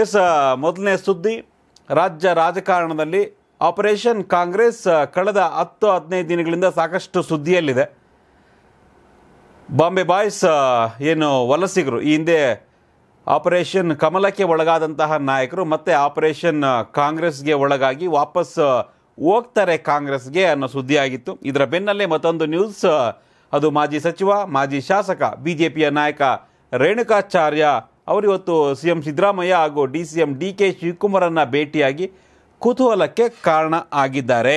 S ಮೊದಲನೇ ಸುದ್ದಿ ರಾಜ್ಯ ರಾಜಕಾರಣದಲ್ಲಿ ಆಪರೇಷನ್ ಕಾಂಗ್ರೆಸ್ ಕಳೆದ ಹತ್ತು ಹದಿನೈದು ದಿನಗಳಿಂದ ಸಾಕಷ್ಟು ಸುದ್ದಿಯಲ್ಲಿದೆ ಬಾಂಬೆ ಬಾಯ್ಸ್ ಏನು ವಲಸಿಗರು ಈ ಹಿಂದೆ ಆಪರೇಷನ್ ಕಮಲಕ್ಕೆ ಒಳಗಾದಂತಹ ನಾಯಕರು ಮತ್ತೆ ಆಪರೇಷನ್ ಕಾಂಗ್ರೆಸ್ಗೆ ಒಳಗಾಗಿ ವಾಪಸ್ ಹೋಗ್ತಾರೆ ಕಾಂಗ್ರೆಸ್ಗೆ ಅನ್ನೋ ಸುದ್ದಿಯಾಗಿತ್ತು ಇದರ ಬೆನ್ನಲ್ಲೇ ಮತ್ತೊಂದು ನ್ಯೂಸ್ ಅದು ಮಾಜಿ ಸಚಿವ ಮಾಜಿ ಶಾಸಕ ಬಿ ಜೆ ಪಿಯ ನಾಯಕ ರೇಣುಕಾಚಾರ್ಯ ಅವರು ಇವತ್ತು ಸಿ ಎಂ ಸಿದ್ದರಾಮಯ್ಯ ಹಾಗೂ D C M D K ಶಿವಕುಮಾರನ್ನು ಭೇಟಿಯಾಗಿ ಕುತೂಹಲಕ್ಕೆ ಕಾರಣ ಆಗಿದ್ದಾರೆ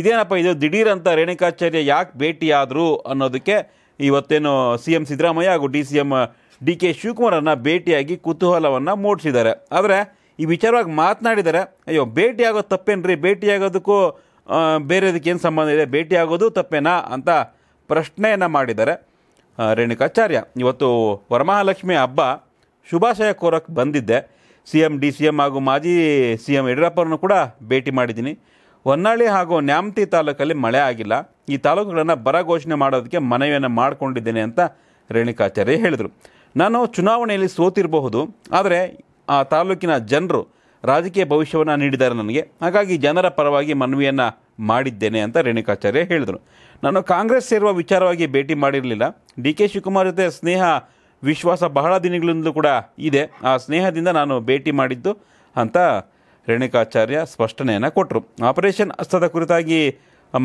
ಇದೇನಪ್ಪ ಇದು ದಿಢೀರಂತ ರೇಣುಕಾಚಾರ್ಯ ಯಾಕೆ ಭೇಟಿಯಾದರು ಅನ್ನೋದಕ್ಕೆ ಇವತ್ತೇನು ಸಿ ಎಂ ಸಿದ್ದರಾಮಯ್ಯ ಹಾಗೂ D C M D K ಶಿವಕುಮಾರನ್ನು ಭೇಟಿಯಾಗಿ ಕುತೂಹಲವನ್ನು ಮೂಡಿಸಿದ್ದಾರೆ ಆದರೆ ಈ ವಿಚಾರವಾಗಿ ಮಾತನಾಡಿದರೆ ಅಯ್ಯೋ ಭೇಟಿಯಾಗೋದು ತಪ್ಪೇನ್ರಿ ಭೇಟಿಯಾಗೋದಕ್ಕೂ ಬೇರೆದಕ್ಕೇನು ಸಂಬಂಧ ಇದೆ ಭೇಟಿಯಾಗೋದು ತಪ್ಪೇನಾ ಅಂತ ಪ್ರಶ್ನೆಯನ್ನು ಮಾಡಿದ್ದಾರೆ ರೇಣುಕಾಚಾರ್ಯ ಇವತ್ತು ವರಮಹಾಲಕ್ಷ್ಮಿ ಹಬ್ಬ ಶುಭಾಶಯ ಕೋರಕ್ಕೆ ಬಂದಿದ್ದೆ C M D C M ಹಾಗೂ ಮಾಜಿ ಸಿ ಎಂ ಯಡಿಯೂರಪ್ಪರನ್ನು ಕೂಡ ಭೇಟಿ ಮಾಡಿದ್ದೀನಿ ಹೊನ್ನಾಳಿ ಹಾಗೂ ನ್ಯಾಮತಿ ತಾಲೂಕಲ್ಲಿ ಮಳೆ ಆಗಿಲ್ಲ ಈ ತಾಲೂಕುಗಳನ್ನು ಬರ ಘೋಷಣೆ ಮಾಡೋದಕ್ಕೆ ಮನವಿಯನ್ನು ಮಾಡಿಕೊಂಡಿದ್ದೇನೆ ಅಂತ ರೇಣುಕಾಚಾರ್ಯ ಹೇಳಿದರು ನಾನು ಚುನಾವಣೆಯಲ್ಲಿ ಸೋತಿರಬಹುದು ಆದರೆ ಆ ತಾಲೂಕಿನ ಜನರು ರಾಜಕೀಯ ಭವಿಷ್ಯವನ್ನು ನೀಡಿದ್ದಾರೆ ನನಗೆ ಹಾಗಾಗಿ ಜನರ ಪರವಾಗಿ ಮನವಿಯನ್ನು ಮಾಡಿದ್ದೇನೆ ಅಂತ ರೇಣುಕಾಚಾರ್ಯ ಹೇಳಿದರು ನಾನು ಕಾಂಗ್ರೆಸ್ ಸೇರುವ ವಿಚಾರವಾಗಿ ಭೇಟಿ ಮಾಡಿರಲಿಲ್ಲ ಡಿ ಕೆ ಶಿವಕುಮಾರ್ ಜೊತೆ ಸ್ನೇಹ ವಿಶ್ವಾಸ ಬಹಳ ದಿನಗಳಿಂದಲೂ ಕೂಡ ಇದೆ ಆ ಸ್ನೇಹದಿಂದ ನಾನು ಭೇಟಿ ಮಾಡಿದ್ದು ಅಂತ ರೇಣುಕಾಚಾರ್ಯ ಸ್ಪಷ್ಟನೆಯನ್ನು ಕೊಟ್ಟರು ಆಪರೇಷನ್ ಹಸ್ತದ ಕುರಿತಾಗಿ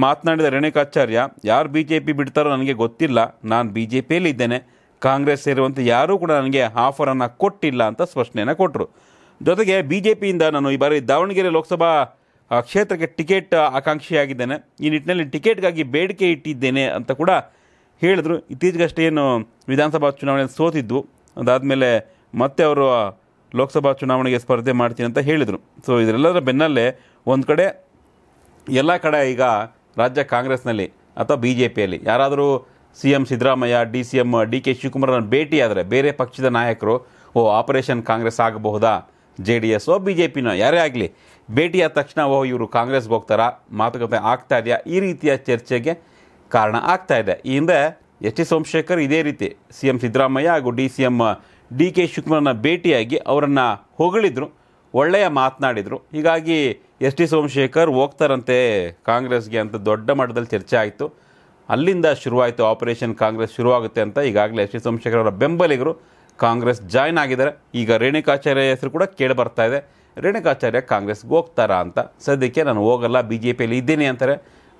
ಮಾತನಾಡಿದ ರೇಣುಕಾಚಾರ್ಯ ಯಾರು ಬಿ ಜೆ ಪಿ ಬಿಡ್ತಾರೋ ನನಗೆ ಗೊತ್ತಿಲ್ಲ ನಾನು ಬಿ ಜೆ ಪಿಯಲ್ಲಿ ಇದ್ದೇನೆ ಕಾಂಗ್ರೆಸ್ ಸೇರುವಂಥ ಯಾರೂ ಕೂಡ ನನಗೆ ಆಫರನ್ನು ಕೊಟ್ಟಿಲ್ಲ ಅಂತ ಸ್ಪಷ್ಟನೆಯನ್ನು ಕೊಟ್ಟರು ಜೊತೆಗೆ ಬಿ ಜೆ ಪಿಯಿಂದ ನಾನು ಈ ಬಾರಿ ದಾವಣಗೆರೆ ಲೋಕಸಭಾ ಕ್ಷೇತ್ರಕ್ಕೆ ಟಿಕೆಟ್ ಆಕಾಂಕ್ಷಿಯಾಗಿದ್ದೇನೆ ಈ ನಿಟ್ಟಿನಲ್ಲಿ ಟಿಕೆಟ್ಗಾಗಿ ಬೇಡಿಕೆ ಇಟ್ಟಿದ್ದೇನೆ ಅಂತ ಕೂಡ ಹೇಳಿದ್ರು ಇತ್ತೀಚೆಗಷ್ಟೇನು ಏನು ವಿಧಾನಸಭಾ ಚುನಾವಣೆ ಸೋತಿದ್ದು ಅದಾದಮೇಲೆ ಮತ್ತೆ ಅವರು ಲೋಕಸಭಾ ಚುನಾವಣೆಗೆ ಸ್ಪರ್ಧೆ ಮಾಡ್ತೀನಿ ಅಂತ ಹೇಳಿದರು ಸೊ ಇದರೆಲ್ಲದರ ಬೆನ್ನಲ್ಲೇ ಒಂದು ಕಡೆ ಎಲ್ಲ ಕಡೆ ಈಗ ರಾಜ್ಯ ಕಾಂಗ್ರೆಸ್ನಲ್ಲಿ ಅಥವಾ ಬಿ ಜೆ ಪಿಯಲ್ಲಿ ಯಾರಾದರೂ C M Siddaramaiah D C M D K ಶಿವಕುಮಾರ್ನ ಭೇಟಿಯಾದರೆ ಬೇರೆ ಪಕ್ಷದ ನಾಯಕರು ಓ ಆಪರೇಷನ್ ಕಾಂಗ್ರೆಸ್ ಆಗಬಹುದಾ ಜೆ ಡಿ ಎಸ್ ಓ ಬಿ ಜೆ ಪಿನೋ ಯಾರೇ ಆಗಲಿ ಭೇಟಿಯಾದ ತಕ್ಷಣ ಓ ಇವರು ಕಾಂಗ್ರೆಸ್ಗೆ ಹೋಗ್ತಾರಾ ಮಾತುಕತೆ ಆಗ್ತಾ ಇದೆಯಾ ಈ ರೀತಿಯ ಚರ್ಚೆಗೆ ಕಾರಣ ಆಗ್ತಾ ಇದೆ ಈ ಹಿಂದೆ ಎಸ್ ಟಿ ಸೋಮಶೇಖರ್ ಇದೇ ರೀತಿ ಸಿ ಎಂ ಸಿದ್ದರಾಮಯ್ಯ ಹಾಗೂ D C M D K ಶಿವಕುಮಾರ್ನ ಭೇಟಿಯಾಗಿ ಅವರನ್ನು ಹೊಗಳಿದ್ರು ಒಳ್ಳೆಯ ಮಾತನಾಡಿದರು ಹೀಗಾಗಿ ಎಸ್ ಟಿ ಸೋಮಶೇಖರ್ ಹೋಗ್ತಾರಂತೆ ಕಾಂಗ್ರೆಸ್ಗೆ ಅಂತ ದೊಡ್ಡ ಮಟ್ಟದಲ್ಲಿ ಚರ್ಚೆ ಆಯಿತು ಅಲ್ಲಿಂದ ಶುರುವಾಯಿತು ಆಪರೇಷನ್ ಕಾಂಗ್ರೆಸ್ ಶುರುವಾಗುತ್ತೆ ಅಂತ ಈಗಾಗಲೇ ಎಸ್ ಟಿ ಸೋಮಶೇಖರ್ ಅವರ ಬೆಂಬಲಿಗರು ಕಾಂಗ್ರೆಸ್ ಜಾಯ್ನ್ ಆಗಿದ್ದಾರೆ ಈಗ ರೇಣುಕಾಚಾರ್ಯ ಹೆಸರು ಕೂಡ ಕೇಳಿ ಬರ್ತಾ ಇದೆ ರೇಣುಕಾಚಾರ್ಯ ಕಾಂಗ್ರೆಸ್ಗೆ ಹೋಗ್ತಾರಾ ಅಂತ ಸದ್ಯಕ್ಕೆ ನಾನು ಹೋಗಲ್ಲ ಬಿ ಜೆ ಪಿಯಲ್ಲಿ ಇದ್ದೀನಿ ಅಂತಾರೆ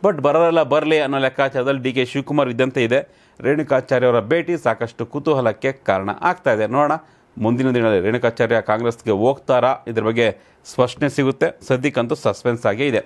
ಬಟ್ ಬರೋರೆಲ್ಲ ಬರಲಿ ಅನ್ನೋ ಲೆಕ್ಕಾಚಾರದಲ್ಲಿ ಡಿ ಕೆ ಶಿವಕುಮಾರ್ ಇದ್ದಂತೆ ಇದೆ ರೇಣುಕಾಚಾರ್ಯ ಅವರ ಭೇಟಿ ಸಾಕಷ್ಟು ಕುತೂಹಲಕ್ಕೆ ಕಾರಣ ಆಗ್ತಾ ಇದೆ ನೋಡೋಣ ಮುಂದಿನ ದಿನದಲ್ಲಿ ರೇಣುಕಾಚಾರ್ಯ ಕಾಂಗ್ರೆಸ್ಗೆ ಹೋಗ್ತಾರಾ ಇದ್ರ ಬಗ್ಗೆ ಸ್ಪಷ್ಟನೆ ಸಿಗುತ್ತೆ ಸದ್ಯಕ್ಕಂತೂ ಸಸ್ಪೆನ್ಸ್ ಆಗೇ ಇದೆ